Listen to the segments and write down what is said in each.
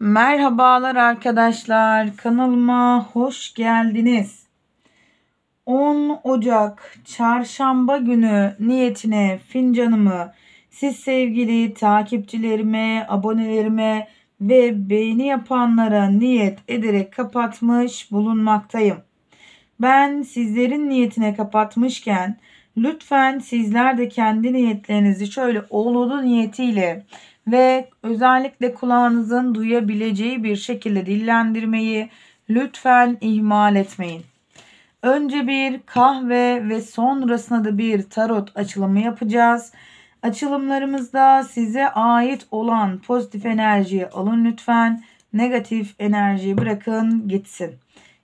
Merhabalar arkadaşlar. Kanalıma hoş geldiniz. 10 Ocak çarşamba günü niyetine fincanımı siz sevgili takipçilerime, abonelerime ve beğeni yapanlara niyet ederek kapatmış bulunmaktayım. Ben sizlerin niyetine kapatmışken lütfen sizler de kendi niyetlerinizi şöyle olulu niyetiyle ve özellikle kulağınızın duyabileceği bir şekilde dillendirmeyi lütfen ihmal etmeyin. Önce bir kahve ve sonrasında da bir tarot açılımı yapacağız. Açılımlarımızda size ait olan pozitif enerjiyi alın lütfen. Negatif enerjiyi bırakın gitsin.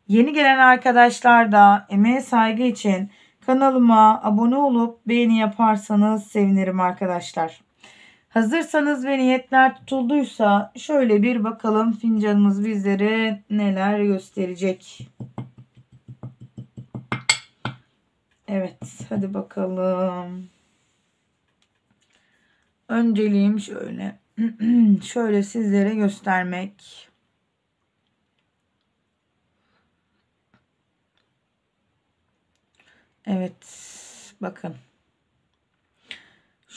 Yeni gelen arkadaşlar da emeğe saygı için kanalıma abone olup beğeni yaparsanız sevinirim arkadaşlar. Hazırsanız ve niyetler tutulduysa şöyle bir bakalım fincanımız bizlere neler gösterecek. Evet hadi bakalım. Önceliğim şöyle. şöyle sizlere göstermek. Evet bakın.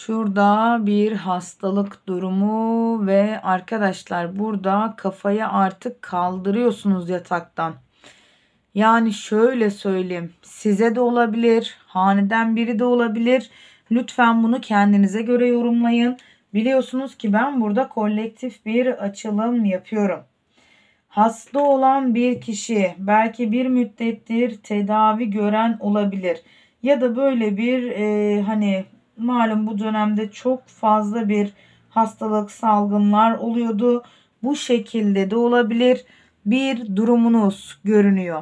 Şurada bir hastalık durumu ve arkadaşlar burada kafayı artık kaldırıyorsunuz yataktan. Yani şöyle söyleyeyim size de olabilir haneden biri de olabilir. Lütfen bunu kendinize göre yorumlayın. Biliyorsunuz ki ben burada kolektif bir açılım yapıyorum. Hasta olan bir kişi belki bir müddettir tedavi gören olabilir. Ya da böyle bir e, hani malum bu dönemde çok fazla bir hastalık salgınlar oluyordu. Bu şekilde de olabilir bir durumunuz görünüyor.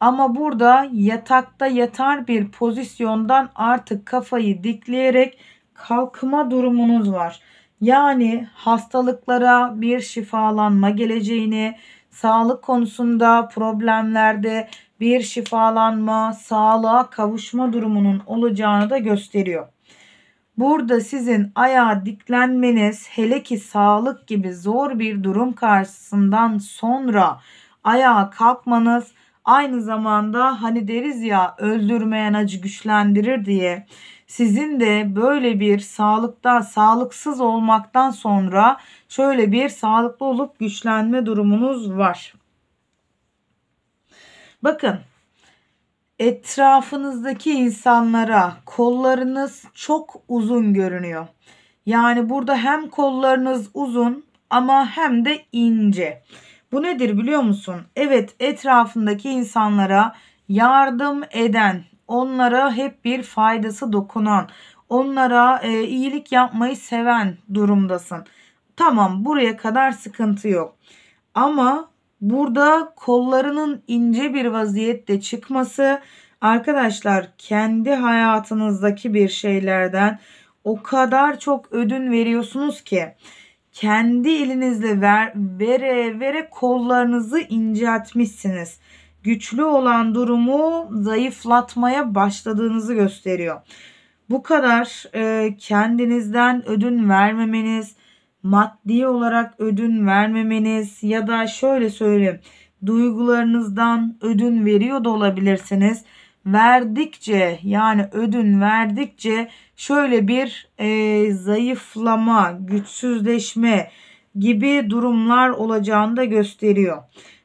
Ama burada yatakta yatar bir pozisyondan artık kafayı dikleyerek kalkma durumunuz var. Yani hastalıklara bir şifalanma geleceğini, sağlık konusunda problemlerde bir şifalanma, sağlığa kavuşma durumunun olacağını da gösteriyor. Burada sizin ayağa diklenmeniz hele ki sağlık gibi zor bir durum karşısından sonra ayağa kalkmanız aynı zamanda hani deriz ya öldürmeyen acı güçlendirir diye sizin de böyle bir sağlıkta sağlıksız olmaktan sonra şöyle bir sağlıklı olup güçlenme durumunuz var. Bakın etrafınızdaki insanlara kollarınız çok uzun görünüyor. Yani burada hem kollarınız uzun ama hem de ince. Bu nedir biliyor musun? Evet etrafındaki insanlara yardım eden, onlara hep bir faydası dokunan, onlara e, iyilik yapmayı seven durumdasın. Tamam buraya kadar sıkıntı yok. Ama Burada kollarının ince bir vaziyette çıkması arkadaşlar kendi hayatınızdaki bir şeylerden o kadar çok ödün veriyorsunuz ki kendi elinizle ver, vere vere kollarınızı inceltmişsiniz. Güçlü olan durumu zayıflatmaya başladığınızı gösteriyor. Bu kadar e, kendinizden ödün vermemeniz, maddi olarak ödün vermemeniz ya da şöyle söyleyeyim duygularınızdan ödün veriyor da olabilirsiniz. Verdikçe yani ödün verdikçe şöyle bir e, zayıflama, güçsüzleşme gibi durumlar olacağını da gösteriyor.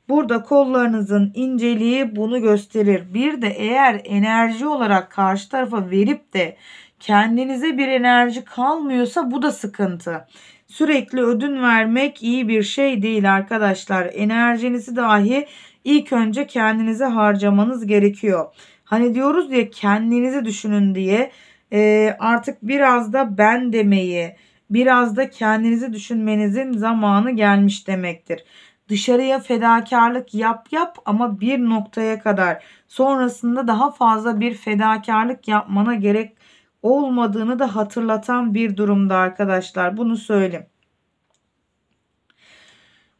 Burada kollarınızın inceliği bunu gösterir. Bir de eğer enerji olarak karşı tarafa verip de kendinize bir enerji kalmıyorsa bu da sıkıntı. Sürekli ödün vermek iyi bir şey değil arkadaşlar. Enerjinizi dahi ilk önce kendinize harcamanız gerekiyor. Hani diyoruz ya kendinizi düşünün diye e, artık biraz da ben demeyi, biraz da kendinizi düşünmenizin zamanı gelmiş demektir. Dışarıya fedakarlık yap yap ama bir noktaya kadar. Sonrasında daha fazla bir fedakarlık yapmana gerek olmadığını da hatırlatan bir durumda arkadaşlar. Bunu söyleyeyim.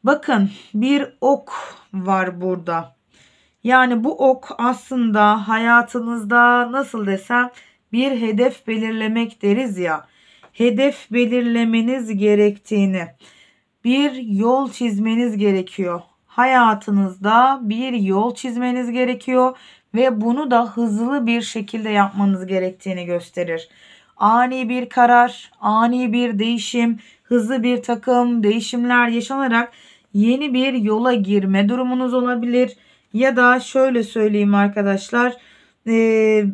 Bakın bir ok var burada. Yani bu ok aslında hayatınızda nasıl desem bir hedef belirlemek deriz ya. Hedef belirlemeniz gerektiğini, bir yol çizmeniz gerekiyor. Hayatınızda bir yol çizmeniz gerekiyor ve bunu da hızlı bir şekilde yapmanız gerektiğini gösterir. Ani bir karar, ani bir değişim, hızlı bir takım değişimler yaşanarak yeni bir yola girme durumunuz olabilir. Ya da şöyle söyleyeyim arkadaşlar e,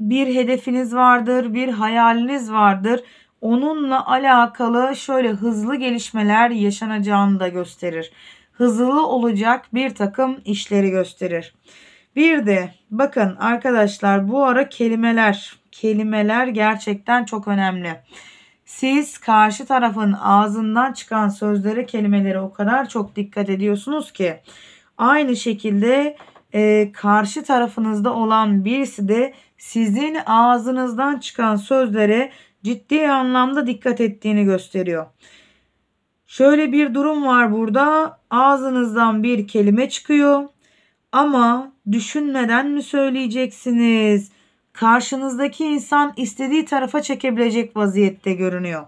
bir hedefiniz vardır, bir hayaliniz vardır. Onunla alakalı şöyle hızlı gelişmeler yaşanacağını da gösterir. Hızlı olacak bir takım işleri gösterir. Bir de bakın arkadaşlar bu ara kelimeler kelimeler gerçekten çok önemli. Siz karşı tarafın ağzından çıkan sözlere kelimelere o kadar çok dikkat ediyorsunuz ki aynı şekilde e, karşı tarafınızda olan birisi de sizin ağzınızdan çıkan sözlere ciddi anlamda dikkat ettiğini gösteriyor. Şöyle bir durum var burada. Ağzınızdan bir kelime çıkıyor ama düşünmeden mi söyleyeceksiniz? Karşınızdaki insan istediği tarafa çekebilecek vaziyette görünüyor.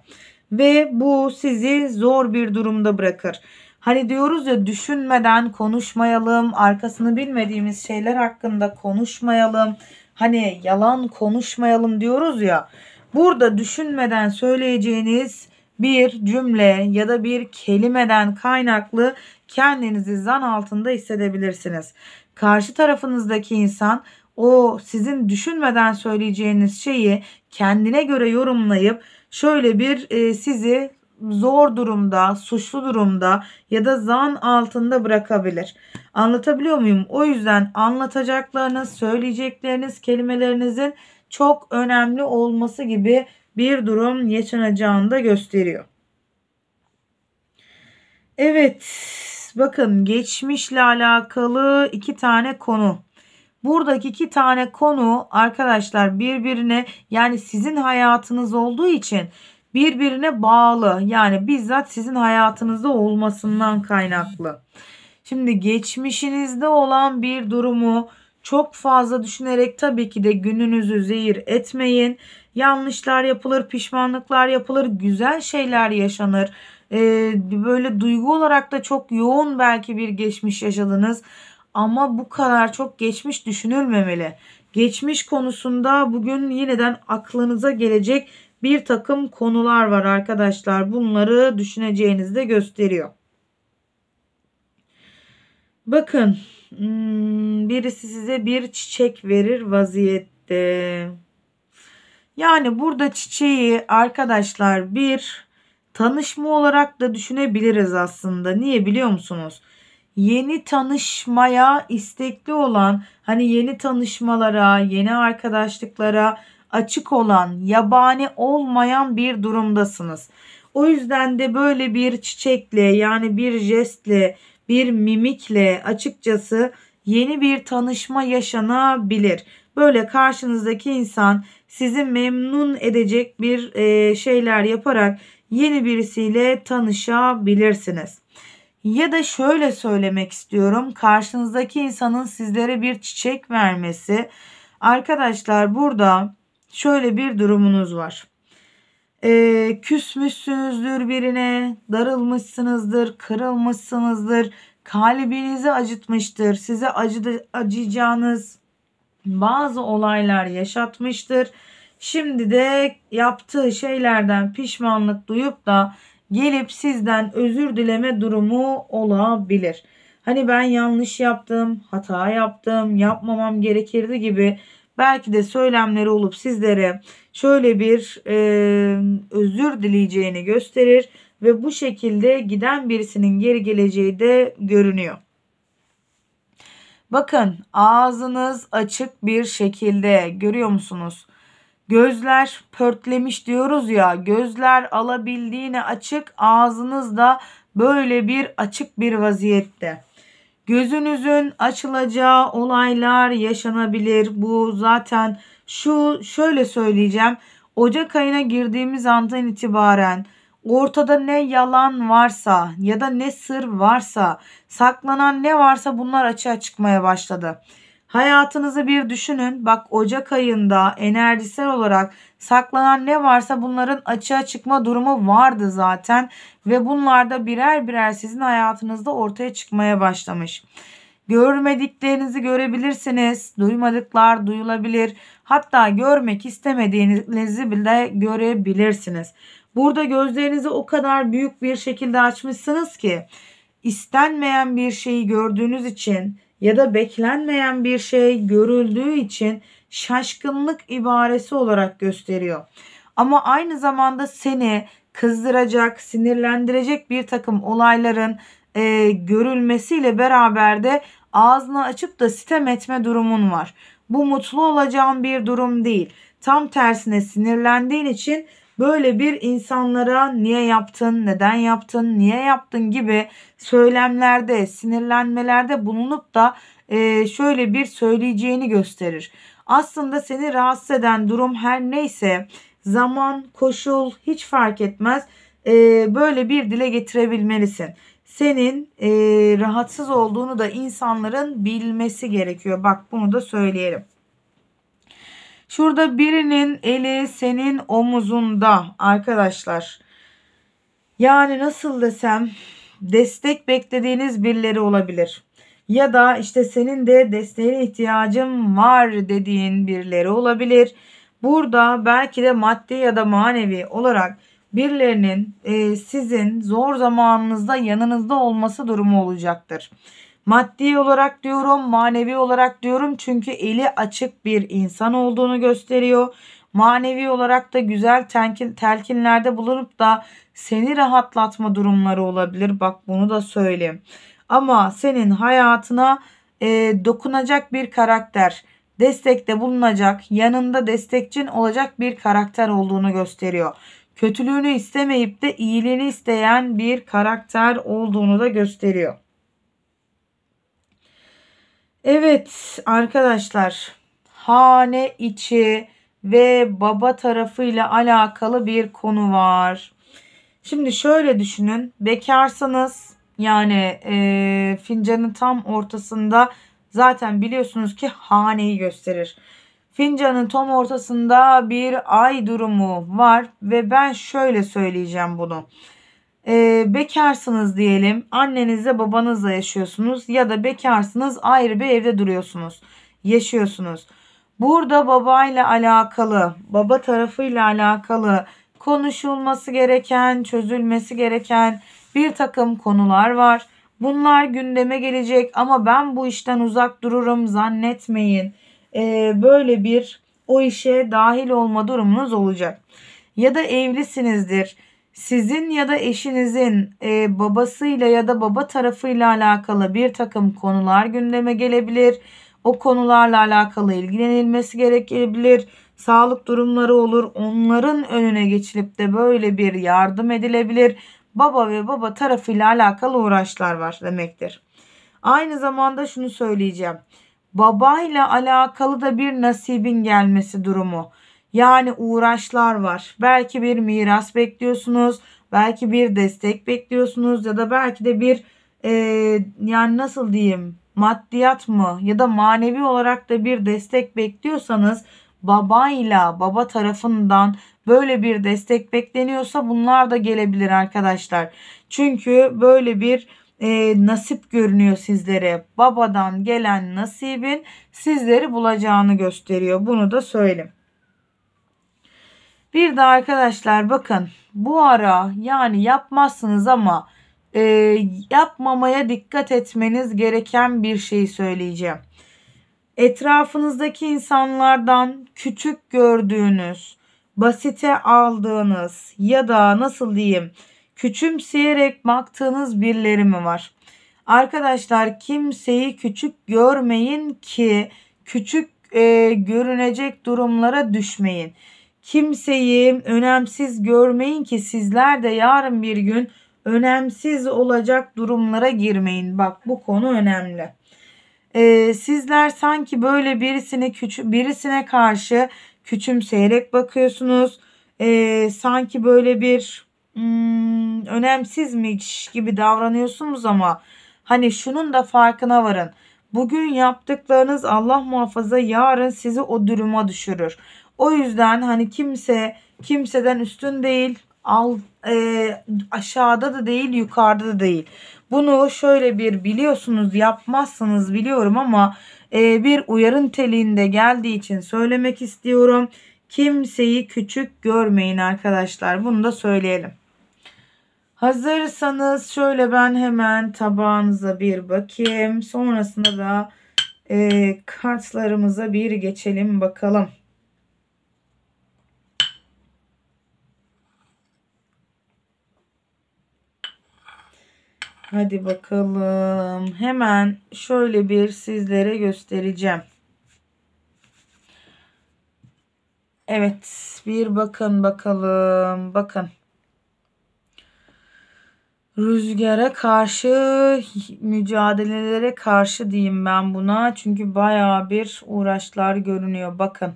Ve bu sizi zor bir durumda bırakır. Hani diyoruz ya düşünmeden konuşmayalım, arkasını bilmediğimiz şeyler hakkında konuşmayalım. Hani yalan konuşmayalım diyoruz ya. Burada düşünmeden söyleyeceğiniz bir cümle ya da bir kelimeden kaynaklı kendinizi zan altında hissedebilirsiniz karşı tarafınızdaki insan o sizin düşünmeden söyleyeceğiniz şeyi kendine göre yorumlayıp şöyle bir e, sizi zor durumda, suçlu durumda ya da zan altında bırakabilir. Anlatabiliyor muyum? O yüzden anlatacaklarınız, söyleyecekleriniz, kelimelerinizin çok önemli olması gibi bir durum yaşanacağını da gösteriyor. Evet, bakın geçmişle alakalı iki tane konu. Buradaki iki tane konu arkadaşlar birbirine yani sizin hayatınız olduğu için birbirine bağlı. Yani bizzat sizin hayatınızda olmasından kaynaklı. Şimdi geçmişinizde olan bir durumu çok fazla düşünerek tabii ki de gününüzü zehir etmeyin. Yanlışlar yapılır, pişmanlıklar yapılır, güzel şeyler yaşanır e, böyle duygu olarak da çok yoğun belki bir geçmiş yaşadınız. Ama bu kadar çok geçmiş düşünülmemeli. Geçmiş konusunda bugün yeniden aklınıza gelecek bir takım konular var arkadaşlar. Bunları düşüneceğinizi de gösteriyor. Bakın hmm, birisi size bir çiçek verir vaziyette. Yani burada çiçeği arkadaşlar bir tanışma olarak da düşünebiliriz aslında. Niye biliyor musunuz? Yeni tanışmaya istekli olan, hani yeni tanışmalara, yeni arkadaşlıklara açık olan, yabani olmayan bir durumdasınız. O yüzden de böyle bir çiçekle yani bir jestle, bir mimikle açıkçası yeni bir tanışma yaşanabilir. Böyle karşınızdaki insan sizi memnun edecek bir e, şeyler yaparak yeni birisiyle tanışabilirsiniz. Ya da şöyle söylemek istiyorum. Karşınızdaki insanın sizlere bir çiçek vermesi. Arkadaşlar burada şöyle bir durumunuz var. Ee, küsmüşsünüzdür birine, darılmışsınızdır, kırılmışsınızdır, kalbinizi acıtmıştır, size acı, acıyacağınız bazı olaylar yaşatmıştır Şimdi de yaptığı şeylerden pişmanlık duyup da gelip sizden özür dileme durumu olabilir. Hani ben yanlış yaptım, hata yaptım, yapmamam gerekirdi gibi belki de söylemleri olup sizlere şöyle bir e, özür dileyeceğini gösterir ve bu şekilde giden birisinin geri geleceği de görünüyor. Bakın ağzınız açık bir şekilde görüyor musunuz? Gözler pörtlemiş diyoruz ya. Gözler alabildiğine açık, ağzınız da böyle bir açık bir vaziyette. Gözünüzün açılacağı olaylar yaşanabilir. Bu zaten şu şöyle söyleyeceğim. Ocak ayına girdiğimiz andan itibaren ortada ne yalan varsa ya da ne sır varsa saklanan ne varsa bunlar açığa çıkmaya başladı. Hayatınızı bir düşünün. Bak Ocak ayında enerjisel olarak saklanan ne varsa bunların açığa çıkma durumu vardı zaten ve bunlar da birer birer sizin hayatınızda ortaya çıkmaya başlamış. Görmediklerinizi görebilirsiniz. Duymadıklar duyulabilir. Hatta görmek istemediğinizi bile görebilirsiniz. Burada gözlerinizi o kadar büyük bir şekilde açmışsınız ki istenmeyen bir şeyi gördüğünüz için ya da beklenmeyen bir şey görüldüğü için şaşkınlık ibaresi olarak gösteriyor. Ama aynı zamanda seni kızdıracak, sinirlendirecek bir takım olayların e, görülmesiyle beraber de ağzını açıp da sitem etme durumun var. Bu mutlu olacağın bir durum değil. Tam tersine sinirlendiğin için Böyle bir insanlara niye yaptın, neden yaptın, niye yaptın gibi söylemlerde, sinirlenmelerde bulunup da e, şöyle bir söyleyeceğini gösterir. Aslında seni rahatsız eden durum her neyse zaman, koşul hiç fark etmez e, böyle bir dile getirebilmelisin. Senin e, rahatsız olduğunu da insanların bilmesi gerekiyor. Bak bunu da söyleyelim. Şurada birinin eli senin omuzunda arkadaşlar. Yani nasıl desem destek beklediğiniz birileri olabilir. Ya da işte senin de desteğe ihtiyacın var dediğin birileri olabilir. Burada belki de maddi ya da manevi olarak birilerinin e, sizin zor zamanınızda yanınızda olması durumu olacaktır. Maddi olarak diyorum, manevi olarak diyorum çünkü eli açık bir insan olduğunu gösteriyor. Manevi olarak da güzel telkin, telkinlerde bulunup da seni rahatlatma durumları olabilir. Bak bunu da söyleyeyim. Ama senin hayatına e, dokunacak bir karakter, destekte bulunacak, yanında destekçin olacak bir karakter olduğunu gösteriyor. Kötülüğünü istemeyip de iyiliğini isteyen bir karakter olduğunu da gösteriyor. Evet arkadaşlar hane içi ve baba tarafıyla alakalı bir konu var. Şimdi şöyle düşünün bekarsanız yani e, fincanın tam ortasında zaten biliyorsunuz ki haneyi gösterir. Fincanın tam ortasında bir ay durumu var ve ben şöyle söyleyeceğim bunu e, bekarsınız diyelim. Annenizle babanızla yaşıyorsunuz ya da bekarsınız ayrı bir evde duruyorsunuz. Yaşıyorsunuz. Burada babayla alakalı, baba tarafıyla alakalı konuşulması gereken, çözülmesi gereken bir takım konular var. Bunlar gündeme gelecek ama ben bu işten uzak dururum zannetmeyin. Ee, böyle bir o işe dahil olma durumunuz olacak. Ya da evlisinizdir sizin ya da eşinizin e, babasıyla ya da baba tarafıyla alakalı bir takım konular gündeme gelebilir. O konularla alakalı ilgilenilmesi gerekebilir. Sağlık durumları olur. Onların önüne geçilip de böyle bir yardım edilebilir. Baba ve baba tarafıyla alakalı uğraşlar var demektir. Aynı zamanda şunu söyleyeceğim. Babayla alakalı da bir nasibin gelmesi durumu. Yani uğraşlar var. Belki bir miras bekliyorsunuz. Belki bir destek bekliyorsunuz ya da belki de bir e, yani nasıl diyeyim maddiyat mı ya da manevi olarak da bir destek bekliyorsanız babayla baba tarafından böyle bir destek bekleniyorsa bunlar da gelebilir arkadaşlar. Çünkü böyle bir e, nasip görünüyor sizlere. Babadan gelen nasibin sizleri bulacağını gösteriyor. Bunu da söyleyeyim. Bir de arkadaşlar bakın bu ara yani yapmazsınız ama e, yapmamaya dikkat etmeniz gereken bir şey söyleyeceğim. Etrafınızdaki insanlardan küçük gördüğünüz, basite aldığınız ya da nasıl diyeyim küçümseyerek baktığınız birileri mi var? Arkadaşlar kimseyi küçük görmeyin ki küçük e, görünecek durumlara düşmeyin. Kimseyi önemsiz görmeyin ki sizler de yarın bir gün önemsiz olacak durumlara girmeyin. Bak bu konu önemli. Ee, sizler sanki böyle birisine küçü birisine karşı küçümseyerek bakıyorsunuz. Ee, sanki böyle bir hmm, önemsizmiş gibi davranıyorsunuz ama hani şunun da farkına varın. Bugün yaptıklarınız Allah muhafaza yarın sizi o duruma düşürür. O yüzden hani kimse kimseden üstün değil. Al, e, aşağıda da değil yukarıda da değil. Bunu şöyle bir biliyorsunuz yapmazsınız biliyorum ama e, bir uyarı niteliğinde geldiği için söylemek istiyorum. Kimseyi küçük görmeyin arkadaşlar bunu da söyleyelim. Hazırsanız şöyle ben hemen tabağınıza bir bakayım. Sonrasında da e, kartlarımıza bir geçelim bakalım. Hadi bakalım. Hemen şöyle bir sizlere göstereceğim. Evet bir bakın bakalım. Bakın. Rüzgara karşı mücadelelere karşı diyeyim ben buna. Çünkü baya bir uğraşlar görünüyor. Bakın.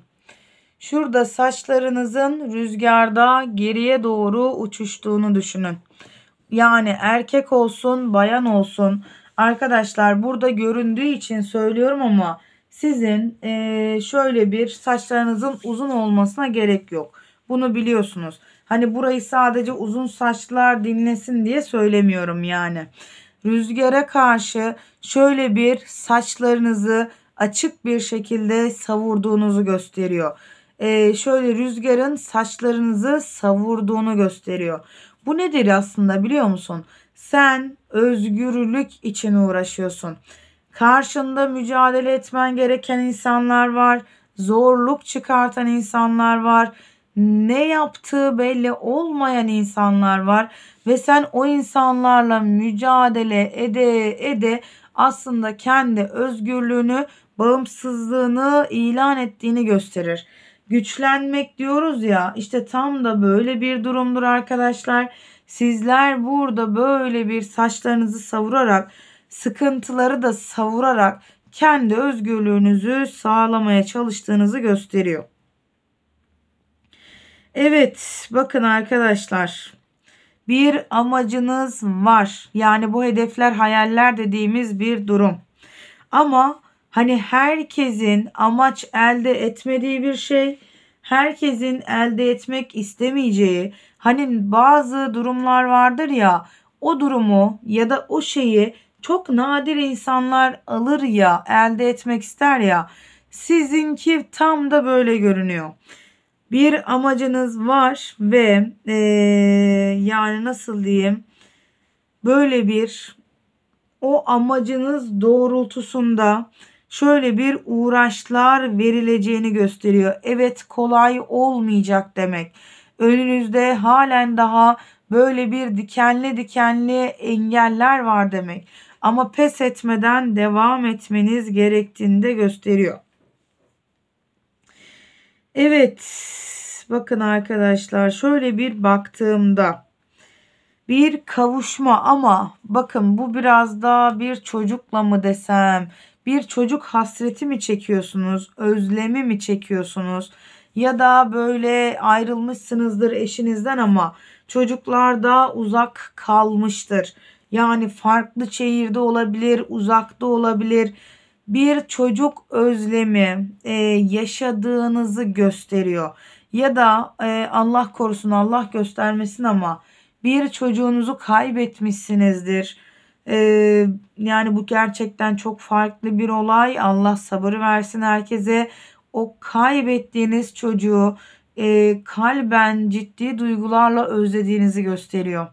Şurada saçlarınızın rüzgarda geriye doğru uçuştuğunu düşünün. Yani erkek olsun, bayan olsun. Arkadaşlar burada göründüğü için söylüyorum ama sizin e, şöyle bir saçlarınızın uzun olmasına gerek yok. Bunu biliyorsunuz. Hani burayı sadece uzun saçlar dinlesin diye söylemiyorum yani. Rüzgara karşı şöyle bir saçlarınızı açık bir şekilde savurduğunuzu gösteriyor. Ee, şöyle rüzgarın saçlarınızı savurduğunu gösteriyor. Bu nedir aslında biliyor musun? Sen özgürlük için uğraşıyorsun. Karşında mücadele etmen gereken insanlar var. Zorluk çıkartan insanlar var. Ne yaptığı belli olmayan insanlar var ve sen o insanlarla mücadele ede ede aslında kendi özgürlüğünü, bağımsızlığını ilan ettiğini gösterir güçlenmek diyoruz ya işte tam da böyle bir durumdur arkadaşlar. Sizler burada böyle bir saçlarınızı savurarak sıkıntıları da savurarak kendi özgürlüğünüzü sağlamaya çalıştığınızı gösteriyor. Evet bakın arkadaşlar bir amacınız var. Yani bu hedefler hayaller dediğimiz bir durum. Ama Hani herkesin amaç elde etmediği bir şey, herkesin elde etmek istemeyeceği, hani bazı durumlar vardır ya, o durumu ya da o şeyi çok nadir insanlar alır ya, elde etmek ister ya. Sizinki tam da böyle görünüyor. Bir amacınız var ve ee, yani nasıl diyeyim böyle bir o amacınız doğrultusunda şöyle bir uğraşlar verileceğini gösteriyor. Evet kolay olmayacak demek. Önünüzde halen daha böyle bir dikenli dikenli engeller var demek. Ama pes etmeden devam etmeniz gerektiğini de gösteriyor. Evet bakın arkadaşlar şöyle bir baktığımda bir kavuşma ama bakın bu biraz daha bir çocukla mı desem bir çocuk hasreti mi çekiyorsunuz? Özlemi mi çekiyorsunuz? Ya da böyle ayrılmışsınızdır eşinizden ama çocuklar da uzak kalmıştır. Yani farklı şehirde olabilir, uzakta olabilir. Bir çocuk özlemi e, yaşadığınızı gösteriyor. Ya da e, Allah korusun Allah göstermesin ama bir çocuğunuzu kaybetmişsinizdir ee, yani bu gerçekten çok farklı bir olay. Allah sabır versin herkese. O kaybettiğiniz çocuğu e, kalben ciddi duygularla özlediğinizi gösteriyor.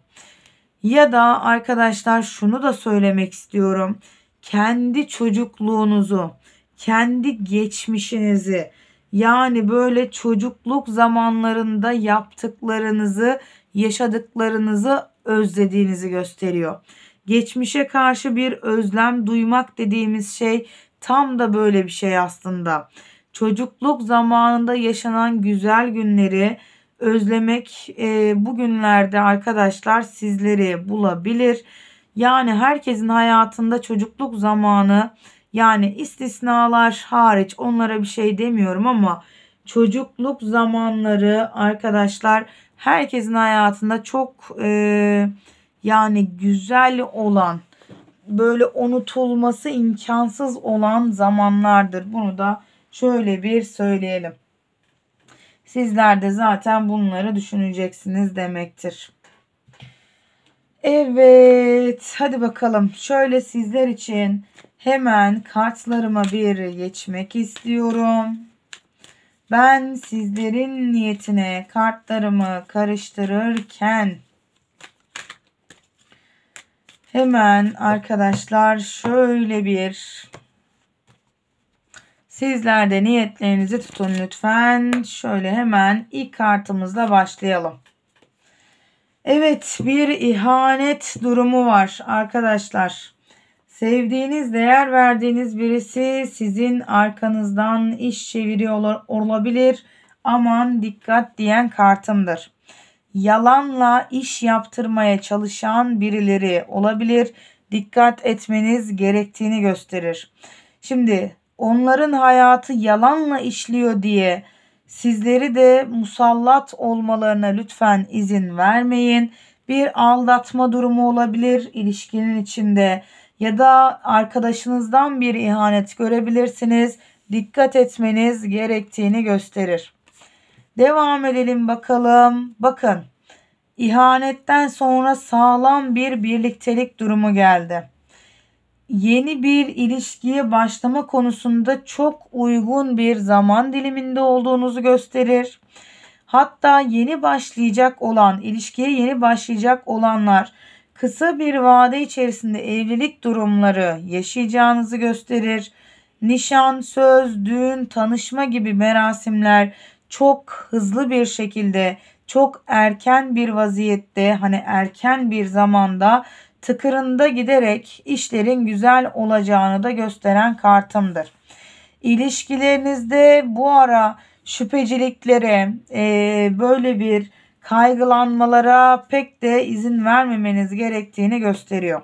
Ya da arkadaşlar şunu da söylemek istiyorum. Kendi çocukluğunuzu, kendi geçmişinizi yani böyle çocukluk zamanlarında yaptıklarınızı, yaşadıklarınızı özlediğinizi gösteriyor geçmişe karşı bir özlem duymak dediğimiz şey tam da böyle bir şey aslında. Çocukluk zamanında yaşanan güzel günleri özlemek e, bugünlerde arkadaşlar sizleri bulabilir. Yani herkesin hayatında çocukluk zamanı yani istisnalar hariç onlara bir şey demiyorum ama çocukluk zamanları arkadaşlar herkesin hayatında çok eee yani güzel olan böyle unutulması imkansız olan zamanlardır. Bunu da şöyle bir söyleyelim. Sizler de zaten bunları düşüneceksiniz demektir. Evet, hadi bakalım. Şöyle sizler için hemen kartlarıma bir geçmek istiyorum. Ben sizlerin niyetine kartlarımı karıştırırken Hemen arkadaşlar şöyle bir sizler de niyetlerinizi tutun lütfen. Şöyle hemen ilk kartımızla başlayalım. Evet bir ihanet durumu var arkadaşlar. Sevdiğiniz, değer verdiğiniz birisi sizin arkanızdan iş çeviriyor olabilir. Aman dikkat diyen kartımdır yalanla iş yaptırmaya çalışan birileri olabilir. Dikkat etmeniz gerektiğini gösterir. Şimdi onların hayatı yalanla işliyor diye sizleri de musallat olmalarına lütfen izin vermeyin. Bir aldatma durumu olabilir ilişkinin içinde ya da arkadaşınızdan bir ihanet görebilirsiniz. Dikkat etmeniz gerektiğini gösterir. Devam edelim bakalım. Bakın ihanetten sonra sağlam bir birliktelik durumu geldi. Yeni bir ilişkiye başlama konusunda çok uygun bir zaman diliminde olduğunuzu gösterir. Hatta yeni başlayacak olan, ilişkiye yeni başlayacak olanlar kısa bir vade içerisinde evlilik durumları yaşayacağınızı gösterir. Nişan, söz, düğün, tanışma gibi merasimler çok hızlı bir şekilde çok erken bir vaziyette hani erken bir zamanda tıkırında giderek işlerin güzel olacağını da gösteren kartımdır. İlişkilerinizde bu ara şüpheciliklere e, böyle bir kaygılanmalara pek de izin vermemeniz gerektiğini gösteriyor.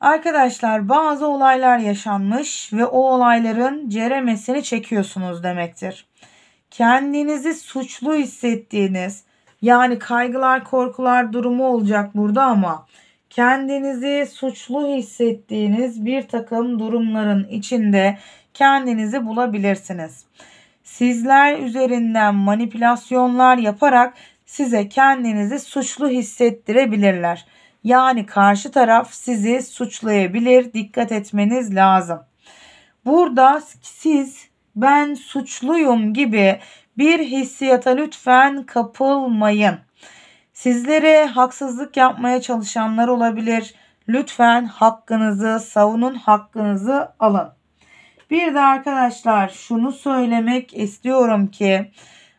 Arkadaşlar bazı olaylar yaşanmış ve o olayların ceremesini çekiyorsunuz demektir kendinizi suçlu hissettiğiniz yani kaygılar korkular durumu olacak burada ama kendinizi suçlu hissettiğiniz bir takım durumların içinde kendinizi bulabilirsiniz. Sizler üzerinden manipülasyonlar yaparak size kendinizi suçlu hissettirebilirler. Yani karşı taraf sizi suçlayabilir. Dikkat etmeniz lazım. Burada siz ben suçluyum gibi bir hissiyata lütfen kapılmayın. Sizlere haksızlık yapmaya çalışanlar olabilir. Lütfen hakkınızı savunun, hakkınızı alın. Bir de arkadaşlar şunu söylemek istiyorum ki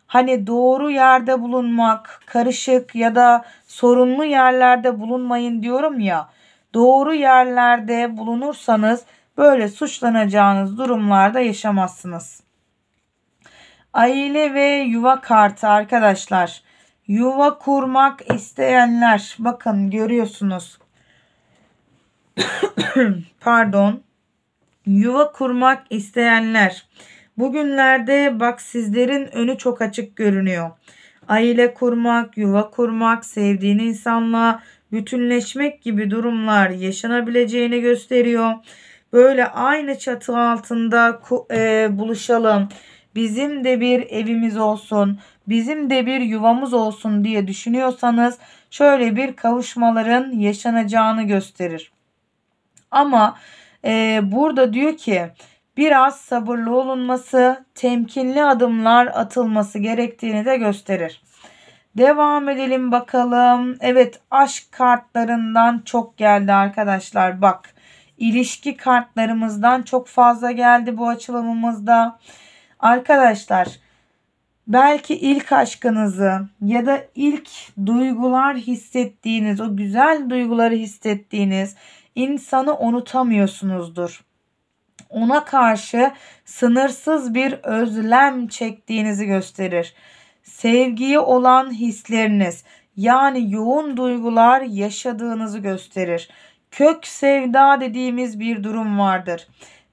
hani doğru yerde bulunmak, karışık ya da sorunlu yerlerde bulunmayın diyorum ya. Doğru yerlerde bulunursanız böyle suçlanacağınız durumlarda yaşamazsınız. Aile ve yuva kartı arkadaşlar. Yuva kurmak isteyenler bakın görüyorsunuz. Pardon. Yuva kurmak isteyenler. Bugünlerde bak sizlerin önü çok açık görünüyor. Aile kurmak, yuva kurmak, sevdiğin insanla bütünleşmek gibi durumlar yaşanabileceğini gösteriyor. Böyle aynı çatı altında e, buluşalım. Bizim de bir evimiz olsun. Bizim de bir yuvamız olsun diye düşünüyorsanız şöyle bir kavuşmaların yaşanacağını gösterir. Ama e, burada diyor ki biraz sabırlı olunması, temkinli adımlar atılması gerektiğini de gösterir. Devam edelim bakalım. Evet aşk kartlarından çok geldi arkadaşlar. Bak ilişki kartlarımızdan çok fazla geldi bu açılımımızda. Arkadaşlar belki ilk aşkınızı ya da ilk duygular hissettiğiniz, o güzel duyguları hissettiğiniz insanı unutamıyorsunuzdur. Ona karşı sınırsız bir özlem çektiğinizi gösterir. Sevgiye olan hisleriniz yani yoğun duygular yaşadığınızı gösterir kök sevda dediğimiz bir durum vardır.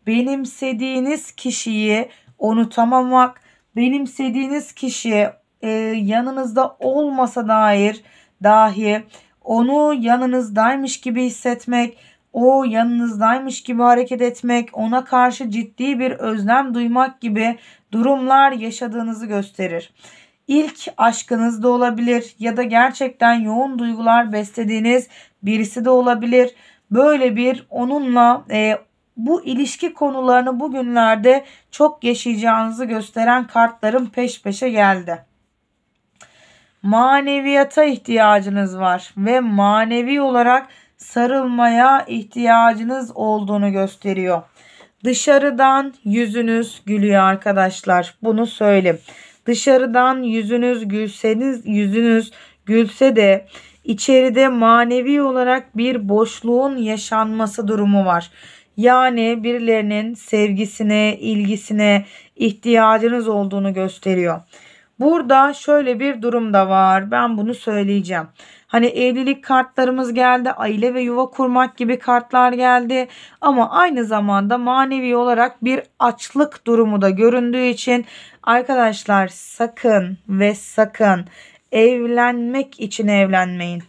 Benimsediğiniz kişiyi unutamamak, benimsediğiniz kişi e, yanınızda olmasa dair dahi onu yanınızdaymış gibi hissetmek, o yanınızdaymış gibi hareket etmek, ona karşı ciddi bir özlem duymak gibi durumlar yaşadığınızı gösterir. İlk aşkınız da olabilir ya da gerçekten yoğun duygular beslediğiniz birisi de olabilir. Böyle bir onunla e, bu ilişki konularını bugünlerde çok yaşayacağınızı gösteren kartların peş peşe geldi. Maneviyata ihtiyacınız var ve manevi olarak sarılmaya ihtiyacınız olduğunu gösteriyor. Dışarıdan yüzünüz gülüyor arkadaşlar. Bunu söyleyeyim. Dışarıdan yüzünüz gülseniz yüzünüz gülse de İçeride manevi olarak bir boşluğun yaşanması durumu var. Yani birilerinin sevgisine, ilgisine ihtiyacınız olduğunu gösteriyor. Burada şöyle bir durum da var. Ben bunu söyleyeceğim. Hani evlilik kartlarımız geldi, aile ve yuva kurmak gibi kartlar geldi ama aynı zamanda manevi olarak bir açlık durumu da göründüğü için arkadaşlar sakın ve sakın Evlenmek için evlenmeyin.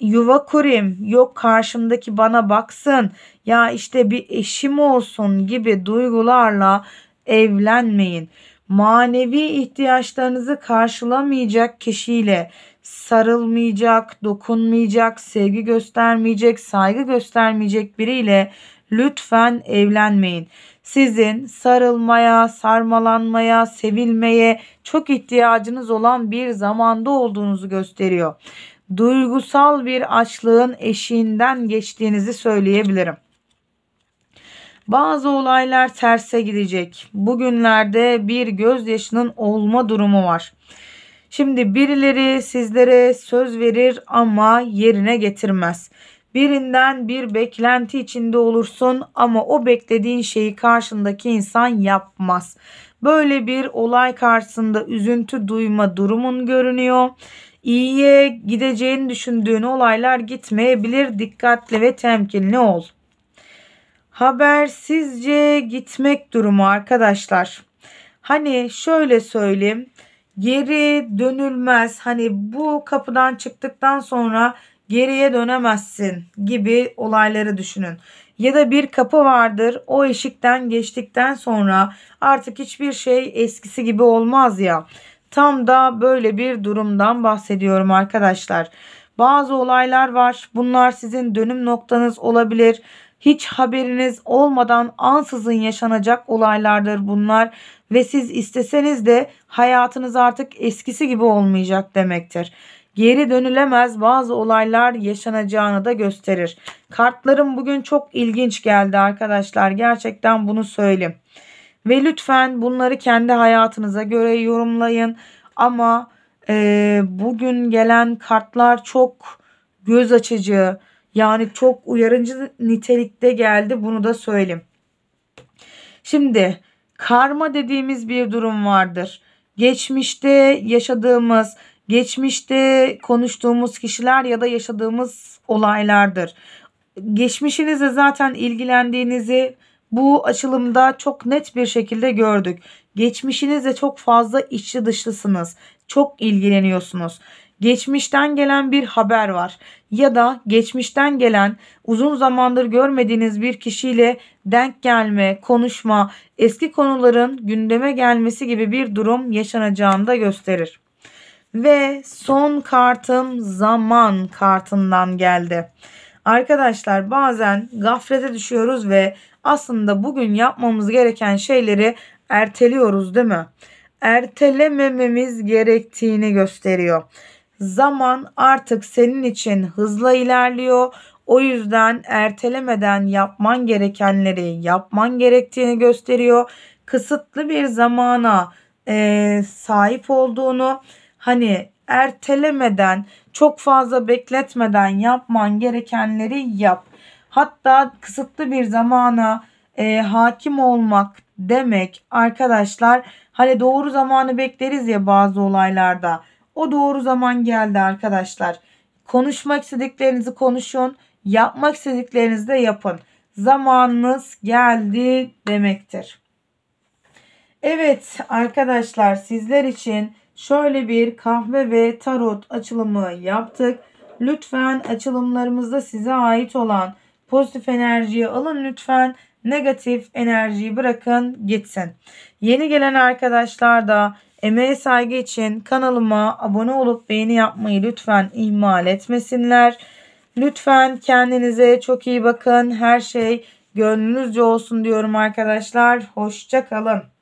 Yuva kurayım. Yok karşımdaki bana baksın. Ya işte bir eşim olsun gibi duygularla evlenmeyin. Manevi ihtiyaçlarınızı karşılamayacak kişiyle sarılmayacak, dokunmayacak, sevgi göstermeyecek, saygı göstermeyecek biriyle lütfen evlenmeyin sizin sarılmaya, sarmalanmaya, sevilmeye çok ihtiyacınız olan bir zamanda olduğunuzu gösteriyor. Duygusal bir açlığın eşiğinden geçtiğinizi söyleyebilirim. Bazı olaylar terse gidecek. Bugünlerde bir gözyaşının olma durumu var. Şimdi birileri sizlere söz verir ama yerine getirmez. Birinden bir beklenti içinde olursun ama o beklediğin şeyi karşındaki insan yapmaz. Böyle bir olay karşısında üzüntü duyma durumun görünüyor. İyiye gideceğini düşündüğün olaylar gitmeyebilir. Dikkatli ve temkinli ol. Habersizce gitmek durumu arkadaşlar. Hani şöyle söyleyeyim geri dönülmez. Hani bu kapıdan çıktıktan sonra geriye dönemezsin gibi olayları düşünün. Ya da bir kapı vardır. O eşikten geçtikten sonra artık hiçbir şey eskisi gibi olmaz ya. Tam da böyle bir durumdan bahsediyorum arkadaşlar. Bazı olaylar var. Bunlar sizin dönüm noktanız olabilir. Hiç haberiniz olmadan ansızın yaşanacak olaylardır bunlar ve siz isteseniz de hayatınız artık eskisi gibi olmayacak demektir geri dönülemez bazı olaylar yaşanacağını da gösterir. Kartlarım bugün çok ilginç geldi arkadaşlar. Gerçekten bunu söyleyeyim. Ve lütfen bunları kendi hayatınıza göre yorumlayın. Ama e, bugün gelen kartlar çok göz açıcı. Yani çok uyarıcı nitelikte geldi bunu da söyleyeyim. Şimdi karma dediğimiz bir durum vardır. Geçmişte yaşadığımız geçmişte konuştuğumuz kişiler ya da yaşadığımız olaylardır. Geçmişinizle zaten ilgilendiğinizi bu açılımda çok net bir şekilde gördük. Geçmişinizle çok fazla içli dışlısınız. Çok ilgileniyorsunuz. Geçmişten gelen bir haber var ya da geçmişten gelen uzun zamandır görmediğiniz bir kişiyle denk gelme, konuşma, eski konuların gündeme gelmesi gibi bir durum yaşanacağını da gösterir. Ve son kartım zaman kartından geldi. Arkadaşlar bazen gaflete düşüyoruz ve aslında bugün yapmamız gereken şeyleri erteliyoruz değil mi? Ertelemememiz gerektiğini gösteriyor. Zaman artık senin için hızla ilerliyor. O yüzden ertelemeden yapman gerekenleri yapman gerektiğini gösteriyor. Kısıtlı bir zamana e, sahip olduğunu hani ertelemeden, çok fazla bekletmeden yapman gerekenleri yap. Hatta kısıtlı bir zamana e, hakim olmak demek arkadaşlar hani doğru zamanı bekleriz ya bazı olaylarda. O doğru zaman geldi arkadaşlar. Konuşmak istediklerinizi konuşun, yapmak istediklerinizi de yapın. Zamanınız geldi demektir. Evet arkadaşlar sizler için şöyle bir kahve ve tarot açılımı yaptık. Lütfen açılımlarımızda size ait olan pozitif enerjiyi alın lütfen. Negatif enerjiyi bırakın gitsin. Yeni gelen arkadaşlar da emeğe saygı için kanalıma abone olup beğeni yapmayı lütfen ihmal etmesinler. Lütfen kendinize çok iyi bakın. Her şey gönlünüzce olsun diyorum arkadaşlar. Hoşça kalın.